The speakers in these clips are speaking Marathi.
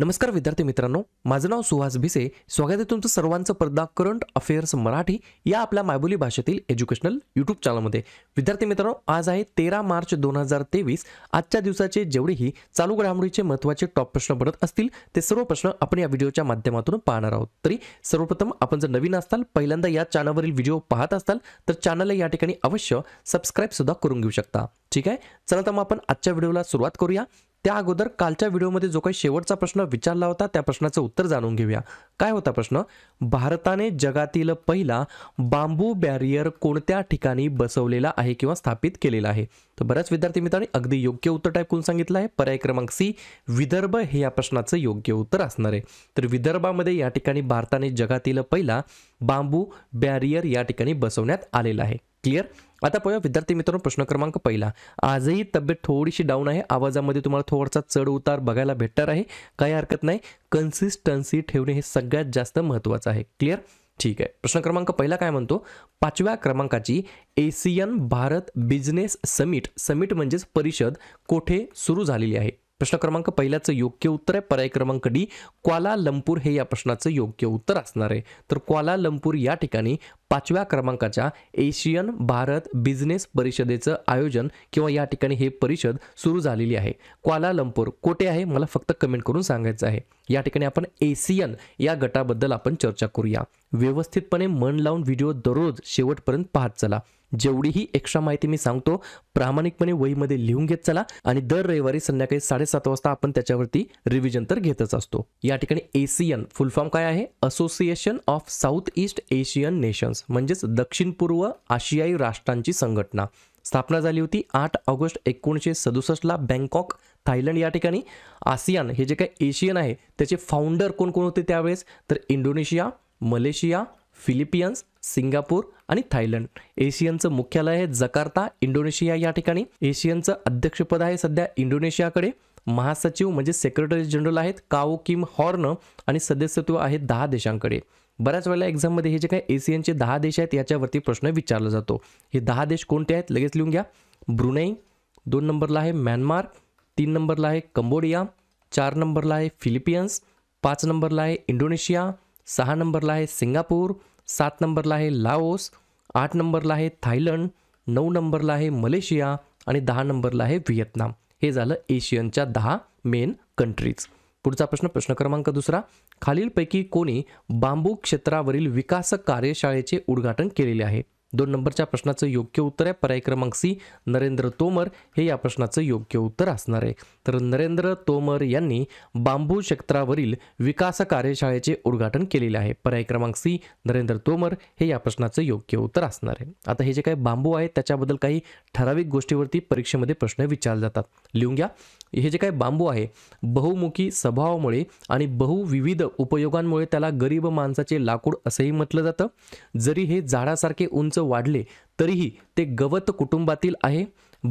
नमस्कार विद्यार्थी मित्रांनो माझं नाव सुहास भिसे स्वागत आहे तुमचं सर्वांचं पडदा करंट अफेअर्स मराठी या आपल्या मायबोली भाषेतील एज्युकेशनल युट्यूब चॅनलमध्ये विद्यार्थी मित्रांनो आज आहे तेरा मार्च दोन हजार तेवीस आजच्या दिवसाचे जेवढेही चालू घडामोडीचे महत्त्वाचे टॉप प्रश्न पडत असतील ते सर्व प्रश्न आपण या व्हिडिओच्या माध्यमातून पाहणार आहोत तरी सर्वप्रथम आपण जर नवीन असताल पहिल्यांदा या चॅनलवरील व्हिडिओ पाहत असताल तर चॅनलला या ठिकाणी अवश्य सुद्धा करून घेऊ शकता ठीक आहे चला तर मग आपण आजच्या व्हिडिओला सुरुवात करूया त्या अगोदर कालच्या व्हिडिओमध्ये जो काही शेवटचा प्रश्न विचारला होता त्या प्रश्नाचं उत्तर जाणून घेऊया काय होता प्रश्न भारताने जगातील पहिला बांबू बॅरियर कोणत्या ठिकाणी बसवलेला आहे किंवा स्थापित केलेला आहे तर बऱ्याच विद्यार्थी मित्रांनी अगदी योग्य उत्तर टाईप करून सांगितलं आहे पर्याय क्रमांक सी विदर्भ हे या प्रश्नाचं योग्य उत्तर असणार आहे तर विदर्भामध्ये या ठिकाणी भारताने जगातील पहिला बांबू बॅरियर या ठिकाणी बसवण्यात आलेला आहे क्लिअर आता पाहूया विद्यार्थी मित्रांनो प्रश्न क्रमांक पहिला आजही तब्येत थोडीशी डाऊन आहे आवाजामध्ये तुम्हाला थोडासा चढ उतार बघायला भेटणार आहे काही हरकत नाही कन्सिस्टन्सी ठेवणे हे सगळ्यात जास्त महत्त्वाचं आहे क्लिअर ठीक आहे प्रश्न क्रमांक पहिला काय म्हणतो पाचव्या क्रमांकाची ASEAN Bharat business summit summit म्हणजेच परिषद कोठे सुरू झालेली आहे प्रश्न क्रमांक पहिल्याचं योग्य उत्तर आहे पर्याय क्रमांक डी क्वाला लंपूर हे या प्रश्नाचं योग्य उत्तर असणार आहे तर क्वाला लंपूर या ठिकाणी पाचव्या क्रमांकाच्या एशियन भारत बिझनेस परिषदेचं आयोजन किंवा या ठिकाणी हे परिषद सुरू झालेली आहे क्वाला लंपूर कोठे आहे मला फक्त कमेंट करून सांगायचं आहे या ठिकाणी आपण एशियन या गटाबद्दल आपण चर्चा करूया व्यवस्थितपणे मन लावून व्हिडिओ दररोज शेवटपर्यंत पाहत चला जेवढीही एक्स्ट्रा माहिती मी सांगतो प्रामाणिकपणे वहीमध्ये लिहून घेत चला आणि दर रविवारी संध्याकाळी साडेसात वाजता आपण त्याच्यावरती रिव्हिजन तर घेतच असतो या ठिकाणी एशियन फुल फॉर्म काय आहे Association of South East Asian Nations म्हणजेच दक्षिण पूर्व आशियाई राष्ट्रांची संघटना स्थापना झाली होती आठ ऑगस्ट एकोणीसशे सदुसष्टला बँकॉक थायलंड या ठिकाणी आसियान हे जे काही एशियन आहे त्याचे फाउंडर कोण कोण होते त्यावेळेस तर इंडोनेशिया मलेशिया फिलिपियन्स सिंगापूर आणि थायलंड एशियनचं मुख्यालय आहे जकार्ता इंडोनेशिया या ठिकाणी एशियनचं अध्यक्षपद आहे सध्या इंडोनेशियाकडे महासचिव म्हणजे सेक्रेटरी जनरल आहेत काओ किम हॉर्न आणि सदस्यत्व आहे दहा देशांकडे बऱ्याच वेळेला एक्झाममध्ये हे जे काही एशियनचे दहा देश आहेत याच्यावरती प्रश्न विचारला जातो हे दहा देश कोणते आहेत लगेच लिहून घ्या ब्रुनेई दोन नंबरला आहे म्यानमार तीन नंबरला आहे कंबोडिया चार नंबरला आहे फिलिपियन्स पाच नंबरला आहे इंडोनेशिया सहा नंबरला आहे सिंगापूर सात नंबरला आहे लाओस आठ नंबरला आहे थायलंड नऊ नंबरला आहे मलेशिया आणि दहा नंबरला आहे व्हिएतनाम हे झालं एशियनच्या दहा मेन कंट्रीज पुढचा प्रश्न प्रश्न क्रमांक दुसरा खालीलपैकी कोणी बांबू क्षेत्रावरील विकास कार्यशाळेचे उद्घाटन केलेले आहे दोन नंबरच्या प्रश्नाचं योग्य उत्तर आहे पर्याय क्रमांक सी नरेंद्र तोमर हे या प्रश्नाचं योग्य उत्तर असणार आहे तर नरेंद्र तोमर यांनी बांबू क्षेत्रावरील विकास कार्यशाळेचे उद्घाटन केलेले आहे पर्याय क्रमांक सी नरेंद्र तोमर हे या प्रश्नाचं योग्य उत्तर असणार आहे आता हे जे काही बांबू आहे त्याच्याबद्दल काही ठराविक गोष्टीवरती परीक्षेमध्ये प्रश्न विचारले जातात लिहून घ्या हे जे काही बांबू आहे बहुमुखी स्वभावामुळे आणि बहुविविध उपयोगांमुळे त्याला गरीब माणसाचे लाकूड असंही म्हटलं जातं जरी हे झाडासारखे उंच वाढले तरीही ते गवत कुटुंबातील आहे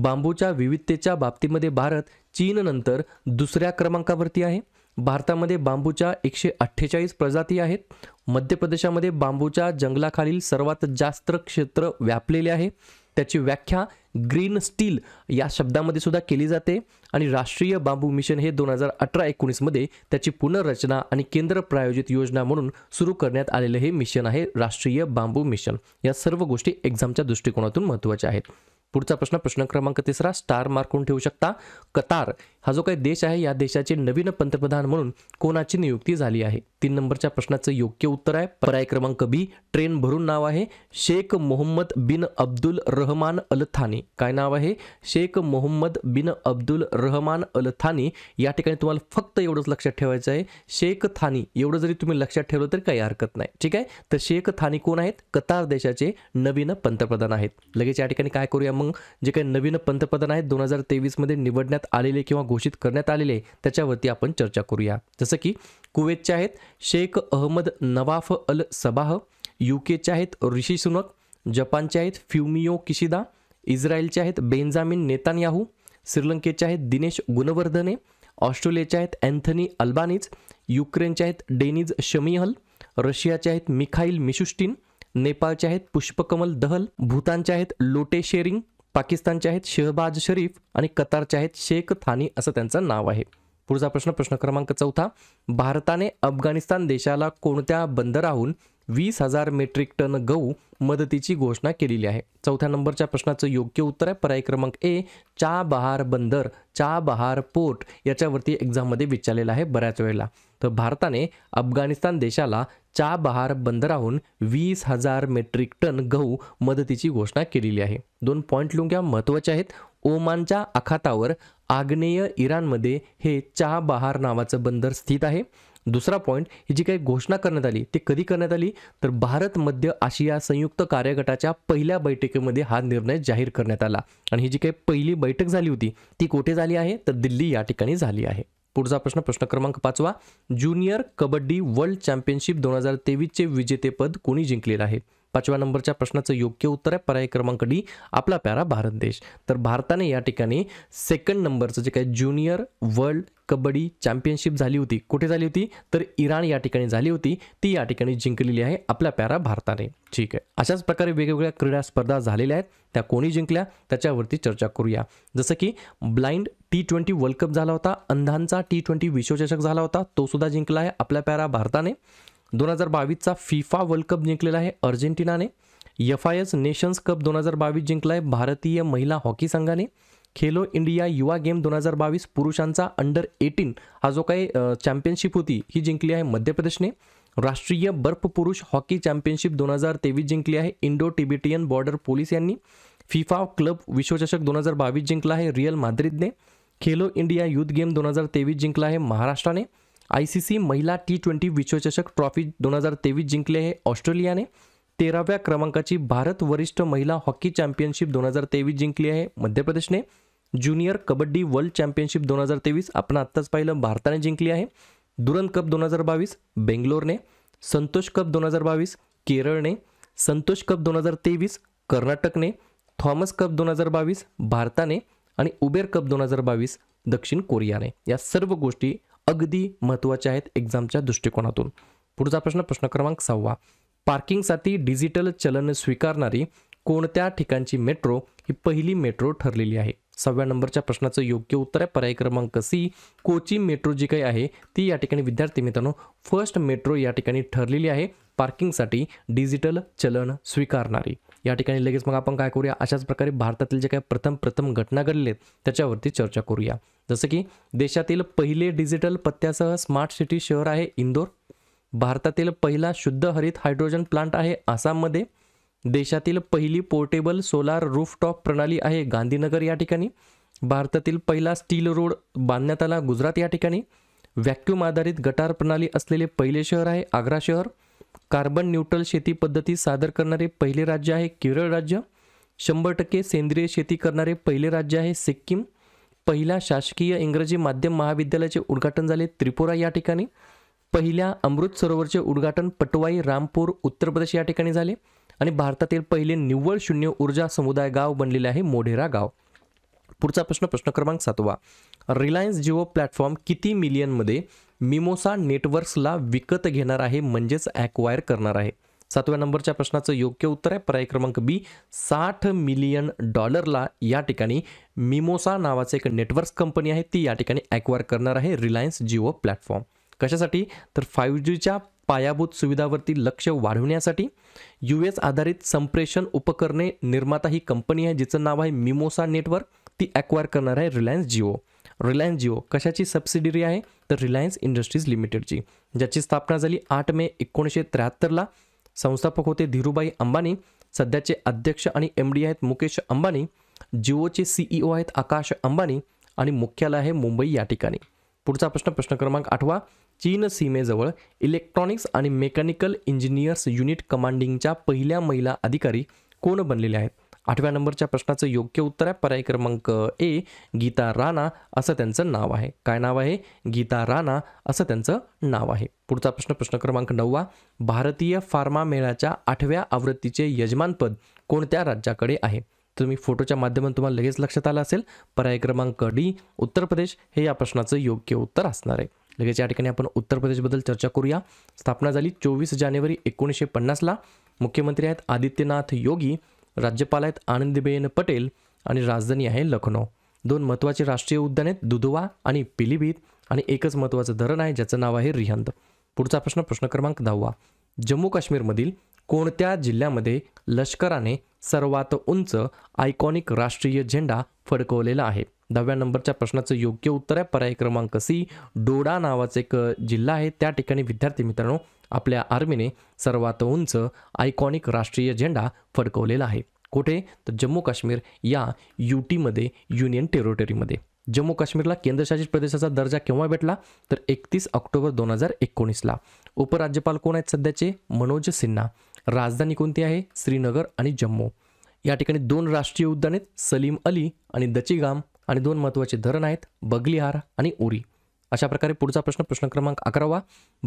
बांबूच्या विविधतेच्या बाबतीमध्ये भारत चीननंतर दुसऱ्या क्रमांकावरती आहे भारतामध्ये बांबूच्या एकशे अठ्ठेचाळीस प्रजाती आहेत मध्य प्रदेशामध्ये बांबूच्या जंगलाखालील सर्वात जास्त क्षेत्र व्यापलेले आहे त्याची व्याख्या ग्रीन स्टील या शब्दामध्ये सुद्धा केली जाते आणि राष्ट्रीय बांबू मिशन हे दोन हजार अठरा एकोणीसमध्ये त्याची पुनर्रचना आणि केंद्र प्रायोजित योजना म्हणून सुरू करण्यात आलेलं हे मिशन आहे राष्ट्रीय बांबू मिशन या सर्व गोष्टी एक्झामच्या दृष्टिकोनातून महत्त्वाच्या आहेत पुढचा प्रश्न प्रश्न क्रमांक तिसरा स्टार मार्कून ठेवू शकता कतार हा जो काही देश आहे या देशाचे नवीन पंतप्रधान म्हणून कोणाची नियुक्ती झाली आहे तीन नंबरच्या प्रश्नाचं योग्य उत्तर आहे पर्याय क्रमांक बी ट्रेन भरून नाव आहे शेख मोहम्मद बिन अब्दुल रहमान अल थानी काय नाव आहे शेख मोहम्मद बिन अब्दुल रहमान अल थानी या ठिकाणी तुम्हाला फक्त एवढंच लक्षात ठेवायचं आहे शेख थानी एवढं जरी तुम्ही लक्षात ठेवलं तरी काही हरकत नाही ठीक आहे तर शेख थानी कोण आहेत कतार देशाचे नवीन पंतप्रधान आहेत लगेच या ठिकाणी काय करूया मग जे काही नवीन पंतप्रधान आहेत दोन हजार तेवीसमध्ये निवडण्यात आलेले किंवा घोषित करण्यात आलेले त्याच्यावरती आपण चर्चा करूया जसं की कुवेतचे आहेत Sheikh Ahmad Nawaf Al Sabah यू आहेत ऋषी सुनक जपानचे आहेत फ्युमियो किशिदा इस्रायलचे आहेत बेंजामिन नेतान्याहू श्रीलंकेचे आहेत दिनेश गुणवर्धने ऑस्ट्रेलियाचे आहेत अँथनी अल्बानीज युक्रेनचे आहेत डेनिज शमीहल रशियाचे आहेत मिखाईल मिशुस्टिन नेपाळचे आहेत पुष्पकमल दहल भूतानचे आहेत लोटे शेरिंग पाकिस्तानचे आहेत शहबाज शरीफ आणि कतारचे आहेत शेख थानी असं त्यांचं नाव आहे पुढचा प्रश्न प्रश्न क्रमांक चौथा भारताने अफगाणिस्तान देशाला कोणत्या बंदराहून वीस हजार मेट्रिक टन गहू मदतीची घोषणा केलेली आहे चौथ्या नंबरच्या प्रश्नाचं योग्य उत्तर आहे पर्याय क्रमांक ए बहार बंदर बहार पोर्ट याच्यावरती एक्झाममध्ये विचारलेला आहे बऱ्याच वेळेला तर भारताने अफगाणिस्तान देशाला चाबहार बंदराहून वीस हजार मेट्रिक टन गहू मदतीची घोषणा केलेली आहे दोन पॉईंट लुंग्या महत्त्वाच्या आहेत ओमानच्या आखातावर आग्नेय इराणमध्ये हे चाबहार नावाचं बंदर स्थित आहे दुसरा पॉईंट ही जी काही घोषणा करण्यात आली ती कधी करण्यात आली तर भारत मध्य आशिया संयुक्त कार्यगटाच्या पहिल्या बैठकीमध्ये हा निर्णय जाहीर करण्यात आला आणि ही जी काही पहिली बैठक झाली होती ती कुठे झाली आहे तर दिल्ली या ठिकाणी झाली आहे पुढचा प्रश्न प्रश्न क्रमांक पाचवा ज्युनियर कबड्डी वर्ल्ड चॅम्पियनशिप दोन हजार तेवीसचे विजेतेपद कोणी जिंकलेलं आहे पाचव्या नंबरच्या प्रश्नाचं योग्य उत्तर आहे पर्याय क्रमांक डी आपला प्यारा भारत देश तर भारताने या ठिकाणी सेकंड नंबरचं जे काय ज्युनियर वर्ल्ड कबड्डी चॅम्पियनशिप झाली होती कुठे झाली होती तर इराण या ठिकाणी झाली होती ती या ठिकाणी जिंकलेली आहे आपल्या प्यारा भारताने ठीक आहे अशाच प्रकारे वेगवेगळ्या क्रीडा स्पर्धा झालेल्या आहेत त्या कोणी जिंकल्या त्याच्यावरती चर्चा करूया जसं की blind T twenty world cup झाला होता अंधांचा टी ट्वेंटी विश्वचषक झाला होता तो सुद्धा जिंकला आहे आपल्या प्यारा भारताने दोन हजार बावीसचा फिफा वर्ल्ड कप जिंकलेला आहे अर्जेंटिनाने F I S nations cup दोन हजार बावीस जिंकला आहे भारतीय महिला हॉकी संघाने खेलो इंडिया युवा गेम दोन हजार बावीस पुरुषांचा अंडर एटीन हा जो काही चॅम्पियनशिप होती ही जिंकली आहे मध्य प्रदेशने राष्ट्रीय बर्फ पुरुष हॉकी चॅम्पियनशिप दोन हजार तेवीस जिंकली आहे इंडो टिबेटियन बॉर्डर पोलीस यांनी फिफा क्लब विश्वचषक दोन हजार बावीस जिंकला आहे रिअल माद्रिदने खेलो इंडिया युथ गेम दोन हजार तेवीस जिंकला आहे महाराष्ट्राने आय सी सी महिला टी ट्वेंटी विश्वचषक ट्रॉफी दोन हजार तेवीस जिंकली आहे ऑस्ट्रेलियाने तेराव्या क्रमांकाची भारत वरिष्ठ महिला हॉकी चॅम्पियनशिप दोन हजार तेवीस जिंकली आहे मध्य प्रदेशने ज्युनियर कबड्डी वर्ल्ड चॅम्पियनशिप दोन हजार तेवीस आपण आत्ताच पाहिलं भारताने जिंकली आहे दुरंत कप दोन हजार बावीस बेंगलोरने संतोष कप दोन हजार बावीस केरळने संतोष कप दोन हजार तेवीस कर्नाटकने थॉमस कप दोन हजार बावीस भारताने आणि उबेर कप दोन हजार बावीस दक्षिण कोरियाने या सर्व गोष्टी अगदी महत्वाचे आहेत एक्झामच्या दृष्टिकोनातून पुढचा प्रश्न प्रश्न क्रमांक सहावा पार्किंगसाठी डिजिटल चलन स्वीकारणारी कोणत्या ठिकाणची मेट्रो ही पहिली मेट्रो ठरलेली आहे सहाव्या नंबरच्या प्रश्नाचं योग्य उत्तर आहे पर्याय क्रमांक सी कोची मेट्रो जी काही आहे ती या ठिकाणी विद्यार्थी मित्रांनो फर्स्ट मेट्रो या ठिकाणी ठरलेली आहे पार्किंगसाठी डिजिटल चलन स्वीकारणारी या ठिकाणी लगेच मग आपण काय करूया अशाच प्रकारे भारतातील जे काही प्रथम प्रथम घटना आहेत त्याच्यावरती चर्चा करूया जसं की देशातील पहिले डिजिटल पत्त्यासह स्मार्ट सिटी शहर आहे इंदोर भारतातील पहिला शुद्ध हरित हायड्रोजन प्लांट आहे आसाममध्ये देशातील पहिली पोर्टेबल सोलार रूफटॉप प्रणाली आहे गांधीनगर या ठिकाणी भारतातील पहिला स्टील रोड बांधण्यात आला गुजरात या ठिकाणी व्हॅक्यूम आधारित गटार प्रणाली असलेले पहिले शहर आहे आग्रा शहर कार्बन न्यूट्रल शेती पद्धती सादर करणारे पहिले राज्य आहे केरळ राज्य शंभर टक्के सेंद्रिय शेती करणारे पहिले राज्य आहे सिक्कीम पहिला शासकीय इंग्रजी माध्यम महाविद्यालयाचे उद्घाटन झाले त्रिपुरा या ठिकाणी पहिल्या अमृत सरोवरचे उद्घाटन पटवाई रामपूर उत्तर प्रदेश या ठिकाणी झाले आणि भारतातील पहिले निव्वळ शून्य ऊर्जा समुदाय गाव बनलेले आहे मोढेरा गाव पुढचा प्रश्न प्रश्न क्रमांक सातवा रिलायन्स जिओ प्लॅटफॉर्म किती मिलियनमध्ये मिमोसा नेटवर्क्सला विकत घेणार आहे म्हणजेच ॲक्वायर करणार आहे सातव्या नंबरच्या प्रश्नाचं योग्य उत्तर आहे पर्याय क्रमांक बी साठ मिलियन डॉलरला या ठिकाणी मिमोसा नावाचं एक नेटवर्क्स कंपनी आहे ती या ठिकाणी ॲक्वायर करणार आहे रिलायन्स जिओ प्लॅटफॉर्म कशासाठी तर फाईव्ह जीच्या पायाभूत सुविधावरती लक्ष वाढवण्यासाठी यू एस आधारित संप्रेषण उपकरणे निर्माता ही कंपनी आहे जिचं नाव आहे मिमोसा नेटवर्क ती ॲक्वायर करणार आहे रिलायन्स जिओ रिलायन्स जिओ कशाची सबसिडिरी आहे तर रिलायन्स इंडस्ट्रीज लिमिटेडची ज्याची स्थापना झाली आठ मे एकोणीसशे त्र्याहत्तरला संस्थापक होते धीरूभाई अंबानी सध्याचे अध्यक्ष आणि एम डी आहेत मुकेश अंबानी जिओचे सीईओ e आहेत आकाश अंबानी आणि मुख्यालय आहे मुंबई या ठिकाणी पुढचा प्रश्न प्रश्न क्रमांक आठवा चीन सीमेजवळ इलेक्ट्रॉनिक्स आणि मेकॅनिकल इंजिनियर्स युनिट कमांडिंगच्या पहिल्या महिला अधिकारी कोण बनलेल्या आहेत आठव्या नंबरच्या प्रश्नाचं योग्य उत्तर आहे पर्याय क्रमांक ए गीता राणा असं त्यांचं नाव आहे काय नाव आहे गीता राणा असं त्यांचं नाव आहे पुढचा प्रश्न प्रश्न क्रमांक नववा भारतीय फार्मा मेळ्याच्या आठव्या आवृत्तीचे यजमानपद कोणत्या राज्याकडे आहे तुम्ही फोटोच्या माध्यमातून तुम्हाला लगेच लक्षात आलं असेल पर्याय क्रमांक डी उत्तर प्रदेश हे या प्रश्नाचं योग्य उत्तर असणार आहे लगेच या ठिकाणी आपण उत्तर प्रदेशबद्दल चर्चा करूया स्थापना झाली चोवीस जानेवारी एकोणीसशे पन्नासला मुख्यमंत्री आहेत आदित्यनाथ योगी राज्यपाल आहेत आनंदीबेन पटेल आणि राजधानी आहे लखनौ दोन महत्त्वाचे राष्ट्रीय उद्यान आहेत दुधवा आणि पिलीभीत आणि एकच महत्त्वाचं धरण आहे ज्याचं नाव आहे रिहंद पुढचा प्रश्न प्रश्न क्रमांक दहावा जम्मू काश्मीरमधील कोणत्या जिल्ह्यामध्ये लष्कराने सर्वात उंच आयकॉनिक राष्ट्रीय झेंडा फडकवलेला आहे दहाव्या नंबरच्या प्रश्नाचं योग्य उत्तर आहे पर्याय क्रमांक सी डोडा नावाचा एक जिल्हा आहे त्या ठिकाणी विद्यार्थी मित्रांनो आपल्या आर्मीने सर्वात उंच आयकॉनिक राष्ट्रीय झेंडा फडकवलेला आहे कुठे तर जम्मू काश्मीर या टीमध्ये युनियन टेरिटरीमध्ये जम्मू काश्मीरला केंद्रशासित प्रदेशाचा दर्जा केव्हा भेटला तर एकतीस ऑक्टोबर दोन हजार एकोणीसला उपराज्यपाल कोण आहेत सध्याचे मनोज सिन्हा राजधानी कोणती आहे श्रीनगर आणि जम्मू या ठिकाणी दोन राष्ट्रीय उद्यान आहेत सलीम अली आणि दचिगाम आणि दोन महत्त्वाचे धरण आहेत बगलिहार आणि उरी अशा प्रकारे पुढचा प्रश्न प्रश्न क्रमांक अकरावा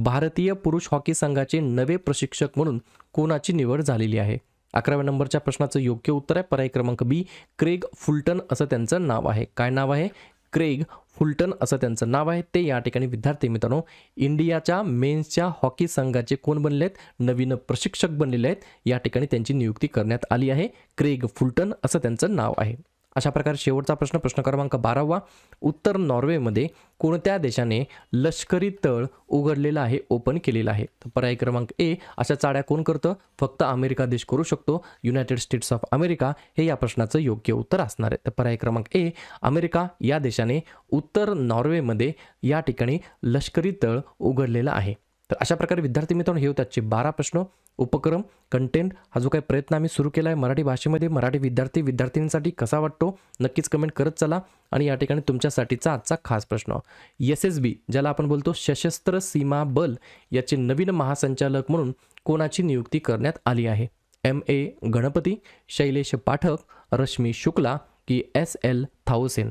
भारतीय पुरुष हॉकी संघाचे नवे प्रशिक्षक म्हणून कोणाची निवड झालेली आहे अकराव्या नंबरच्या प्रश्नाचं योग्य उत्तर आहे पर्याय क्रमांक बी क्रेग फुलटन असं त्यांचं नाव आहे काय नाव आहे क्रेग फुलटन असं त्यांचं नाव आहे ते या ठिकाणी विद्यार्थी मित्रांनो इंडियाच्या मेन्सच्या हॉकी संघाचे कोण बनले आहेत नवीन प्रशिक्षक बनलेले आहेत या ठिकाणी त्यांची नियुक्ती करण्यात आली आहे क्रेग फुलटन असं त्यांचं नाव आहे अशा प्रकारे शेवटचा प्रश्न प्रश्न क्रमांक बारावा उत्तर नॉर्वेमध्ये कोणत्या देशाने लष्करी तळ उघडलेला आहे ओपन केलेला आहे तर पर्याय क्रमांक ए अशा चाड्या कोण करतं फक्त अमेरिका देश करू शकतो युनायटेड स्टेट्स ऑफ अमेरिका हे या प्रश्नाचं योग्य उत्तर असणार आहे तर पर्याय क्रमांक ए अमेरिका या देशाने उत्तर नॉर्वेमध्ये या ठिकाणी लष्करी तळ उघडलेला आहे तर अशा प्रकारे विद्यार्थी मित्रांनो हे होते आजचे बारा प्रश्न उपक्रम कंटेंट हा जो काही प्रयत्न आम्ही सुरू केला आहे मराठी भाषेमध्ये मराठी विद्यार्थी विद्यार्थिनींसाठी कसा वाटतो नक्कीच कमेंट करत चला आणि या ठिकाणी तुमच्यासाठीचा आजचा खास प्रश्न एस एस बी ज्याला आपण बोलतो सशस्त्र सीमा बल याचे नवीन महासंचालक म्हणून कोणाची नियुक्ती करण्यात आली आहे एम ए गणपती शैलेश पाठक रश्मी शुक्ला की एस एल थाउसेन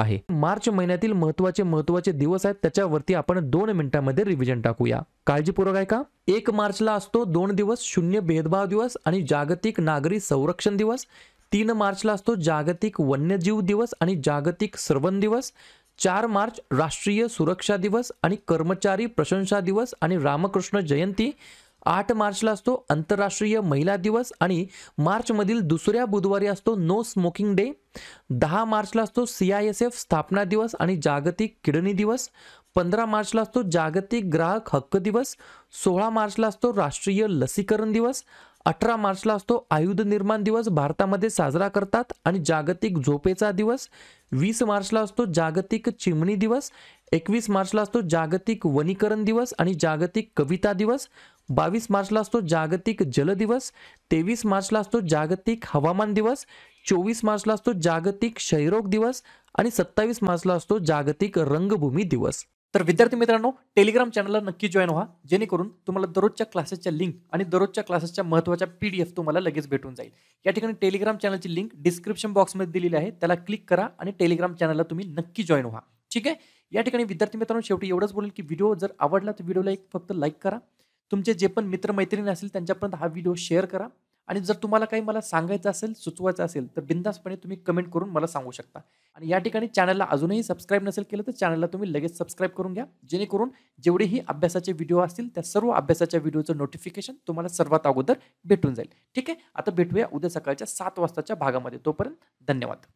आहे मार्च महिन्यातील महत्वाचे महत्वाचे दिवस आहेत त्याच्यावरती आपण दोन मिनिटांमध्ये रिव्हिजन टाकूया काळजीपूर्वक आहे का एक मार्चला असतो दोन दिवस शून्य भेदभाव दिवस आणि जागतिक नागरी संरक्षण दिवस तीन मार्चला असतो जागतिक वन्यजीव दिवस आणि जागतिक श्रवण दिवस चार मार्च राष्ट्रीय सुरक्षा दिवस आणि कर्मचारी प्रशंसा दिवस आणि रामकृष्ण जयंती आठ मार्चला असतो आंतरराष्ट्रीय महिला दिवस आणि मार्चमधील दुसऱ्या बुधवारी असतो नो स्मोकिंग डे दहा मार्चला असतो सी आय एस एफ स्थापना दिवस आणि जागतिक किडनी दिवस पंधरा मार्चला असतो जागतिक ग्राहक हक्क दिवस सोळा मार्चला असतो राष्ट्रीय लसीकरण दिवस अठरा मार्चला असतो आयुध निर्माण दिवस भारतामध्ये साजरा करतात आणि जागतिक झोपेचा दिवस वीस मार्चला असतो जागतिक चिमणी दिवस एकवीस मार्चला असतो जागतिक वनीकरण दिवस आणि जागतिक कविता दिवस बावीस मार्चला असतो जागतिक जल दिवस तेवीस मार्चला असतो जागतिक हवामान दिवस चोवीस मार्चला असतो जागतिक क्षयरोग दिवस आणि सत्तावीस मार्चला असतो जागतिक रंगभूमी दिवस तर विद्यार्थी मित्रांनो टेलिग्राम चॅनलला नक्की जॉईन व्हा जेणेकरून तुम्हाला दररोजच्या क्लासेसच्या लिंक आणि दररोजच्या क्लासेसच्या महत्त्वाच्या पी डी एफ तुम्हाला लगेच भेटून जाईल या ठिकाणी टेलिग्राम चॅनलची लिंक डिस्क्रिप्शन बॉक्समध्ये दिलेली आहे त्याला क्लिक करा आणि टेलिग्राम चॅनलला तुम्ही नक्की जॉईन व्हा ठीक आहे या ठिकाणी विद्यार्थी मित्रांनो शेवटी एवढंच बोलेल की व्हिडिओ जर आवडला तर व्हिडिओला एक फक्त लाईक करा तुमचे जे पण मित्रमैत्रिणी असेल त्यांच्यापर्यंत हा व्हिडिओ शेअर करा आणि जर तुम्हाला काही मला सांगायचं असेल सुचवायचं असेल तर बिंदासपणे तुम्ही कमेंट करून मला सांगू शकता आणि या ठिकाणी चॅनलला अजूनही सबस्क्राईब नसेल केलं तर चॅनलला तुम्ही लगेच सबस्क्राईब करून घ्या जेणेकरून जेवढेही अभ्यासाचे व्हिडिओ असतील त्या सर्व अभ्यासाच्या व्हिडिओचं नोटिफिकेशन तुम्हाला सर्वात अगोदर भेटून जाईल ठीक आहे आता भेटूया उद्या सकाळच्या सात वाजताच्या भागामध्ये तोपर्यंत धन्यवाद